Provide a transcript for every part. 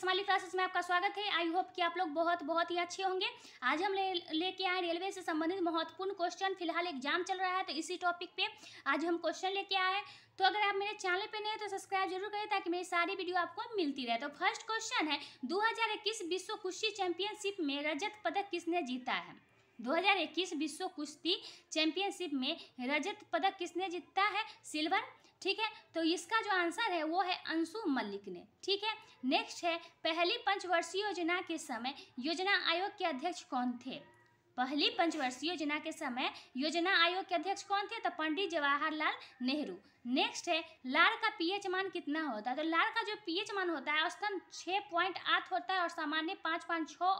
संभाली क्लासेस में आपका स्वागत है आई होप कि आप लोग बहुत बहुत ही अच्छे होंगे आज हम ले लेके आए रेलवे से संबंधित महत्वपूर्ण क्वेश्चन फिलहाल एग्जाम चल रहा है तो इसी टॉपिक पे आज हम क्वेश्चन लेके आए हैं तो अगर आप मेरे चैनल पे नए तो सब्सक्राइब जरूर करें ताकि मेरी सारी वीडियो आपको मिलती रहे तो फर्स्ट क्वेश्चन है दो विश्व कुश्ती चैंपियनशिप में रजत पदक किसने जीता है 2021 विश्व कुश्ती चैंपियनशिप में रजत पदक किसने जीता है सिल्वर ठीक है तो इसका जो आंसर है वो है अंशु मल्लिक ने ठीक है नेक्स्ट है पहली पंचवर्षीय योजना के समय योजना आयोग के अध्यक्ष कौन थे पहली पंचवर्षीय योजना के समय योजना आयोग के अध्यक्ष कौन थे तो पंडित जवाहरलाल नेहरू नेक्स्ट है लार का पीएच मान कितना होता है तो लार का जो पीएच मान होता है औसतन छः पॉइंट आठ होता है और सामान्य पाँच पॉइंट छः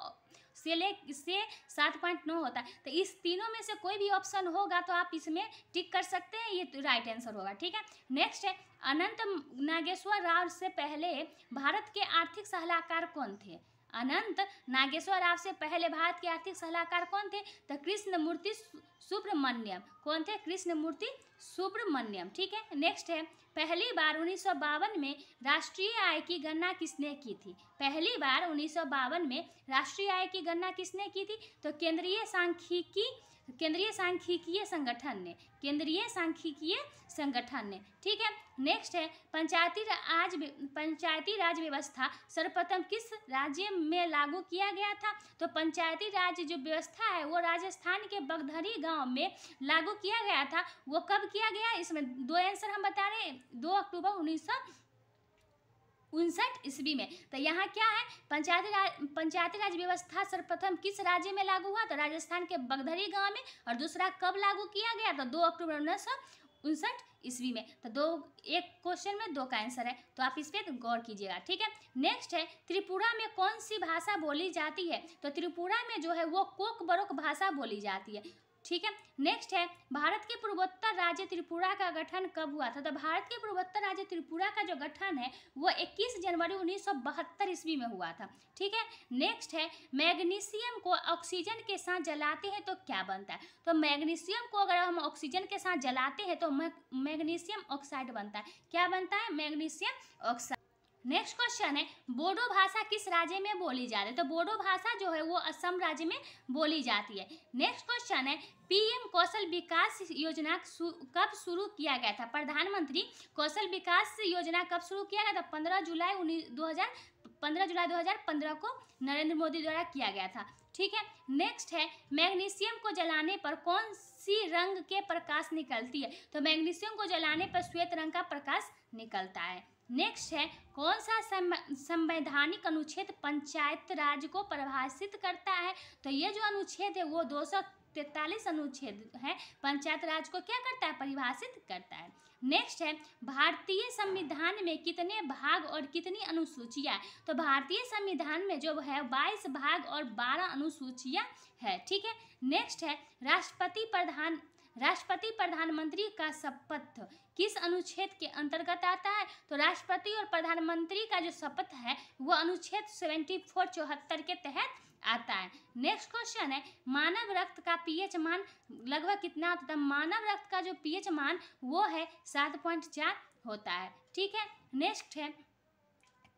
से ले से सात पॉइंट नौ होता है तो इस तीनों में से कोई भी ऑप्शन होगा तो आप इसमें टिक कर सकते हैं ये तो राइट आंसर होगा ठीक है नेक्स्ट है अनंत नागेश्वर राव से पहले भारत के आर्थिक सलाहकार कौन थे अनंत नागेश्वर राव से पहले भारत के आर्थिक सलाहकार कौन थे तो कृष्णमूर्ति सुब्रमण्यम कौन थे कृष्णमूर्ति सुब्रमण्यम ठीक है नेक्स्ट है पहली बार उन्नीस में राष्ट्रीय आय की गणना किसने की थी पहली बार उन्नीस में राष्ट्रीय आय की गणना किसने की थी तो केंद्रीय सांख्यिकी केंद्रीय सांख्यिकीय संगठन ने केंद्रीय सांख्यिकीय संगठन ने ठीक है नेक्स्ट है पंचायती राज पंचायती राज व्यवस्था सर्वप्रथम किस राज्य में लागू किया गया था तो पंचायती राज जो व्यवस्था है वो राजस्थान के बगधरी गांव में लागू किया गया था वो कब किया गया इसमें दो आंसर हम बता रहे हैं दो अक्टूबर उन्नीस उनसठ ईस्वी में तो यहाँ क्या है पंचायती राज पंचायती राज व्यवस्था सर्वप्रथम किस राज्य में लागू हुआ तो राजस्थान के बगधरी गांव में और दूसरा कब लागू किया गया तो दो अक्टूबर उन्नीस उनसठ ईस्वी में तो दो एक क्वेश्चन में दो का आंसर है तो आप इस पर गौर कीजिएगा ठीक है नेक्स्ट है त्रिपुरा में कौन सी भाषा बोली जाती है तो त्रिपुरा में जो है वो कोक बरोक भाषा बोली जाती है ठीक है नेक्स्ट है भारत के पूर्वोत्तर राज्य त्रिपुरा का गठन कब हुआ था तो भारत के पूर्वोत्तर राज्य त्रिपुरा का जो गठन है वो 21 जनवरी 1972 ईस्वी में हुआ था ठीक है नेक्स्ट है मैग्नीशियम को ऑक्सीजन के साथ जलाते हैं तो क्या बनता है तो मैग्नीशियम को अगर हम ऑक्सीजन के साथ जलाते हैं तो मैग्नीशियम ऑक्साइड बनता है क्या बनता है मैग्नीशियम ऑक्साइड नेक्स्ट क्वेश्चन है बोडो भाषा किस राज्य में बोली जाती है तो बोडो भाषा जो है वो असम राज्य में बोली जाती है नेक्स्ट क्वेश्चन है पीएम कौशल विकास योजना कब शुरू किया गया था प्रधानमंत्री कौशल विकास योजना कब शुरू किया गया था पंद्रह जुलाई उन्नीस दो हजार पंद्रह जुलाई 2015 को नरेंद्र मोदी द्वारा किया गया था ठीक है नेक्स्ट है मैग्नीशियम को जलाने पर कौन सी रंग के प्रकाश निकलती है तो मैग्नीशियम को जलाने पर श्वेत रंग का प्रकाश निकलता है नेक्स्ट है कौन सा संवैधानिक अनुच्छेद पंचायत राज को परिभाषित करता है तो ये जो अनुच्छेद है वो दो तैतालीस अनुच्छेद है पंचायत राज को क्या करता है परिभाषित करता है नेक्स्ट है भारतीय संविधान में कितने भाग और कितनी अनुसूचिया तो भारतीय संविधान में जो है बाईस भाग और बारह अनुसूचिया है ठीक है नेक्स्ट है राष्ट्रपति प्रधान राष्ट्रपति प्रधानमंत्री का शपथ किस अनुच्छेद के अंतर्गत आता है तो राष्ट्रपति और प्रधानमंत्री का जो शपथ है वो अनुच्छेद सेवेंटी फोर चौहत्तर के तहत आता है नेक्स्ट क्वेश्चन है मानव रक्त का पीएच मान लगभग कितना होता है तो मानव रक्त का जो पीएच मान वो है सात पॉइंट चार होता है ठीक है नेक्स्ट है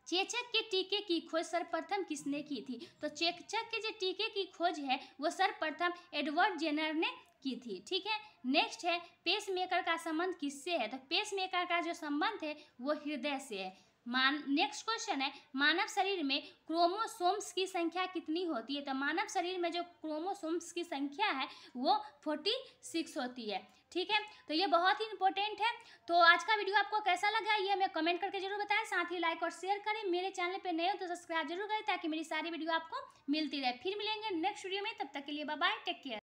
चेचक के टीके की खोज सर्वप्रथम किसने की थी तो चेचक के जो टीके की खोज है वो सर्वप्रथम एडवर्ड जेनर ने की थी ठीक है नेक्स्ट है पेस मेकर का संबंध किससे है तो पेस मेकर का जो संबंध है वो हृदय से है मान नेक्स्ट क्वेश्चन है मानव शरीर में क्रोमोसोम्स की संख्या कितनी होती है तो मानव शरीर में जो क्रोमोसोम्स की संख्या है वो फोर्टी सिक्स होती है ठीक है तो ये बहुत ही इंपॉर्टेंट है तो आज का वीडियो आपको कैसा लगा ये हमें कमेंट करके जरूर बताएं साथ ही लाइक और शेयर करें मेरे चैनल पर नए हो तो सब्सक्राइब जरूर करें ताकि मेरी सारी वीडियो आपको मिलती रहे फिर मिलेंगे नेक्स्ट वीडियो में तब तक के लिए बाय टेक केयर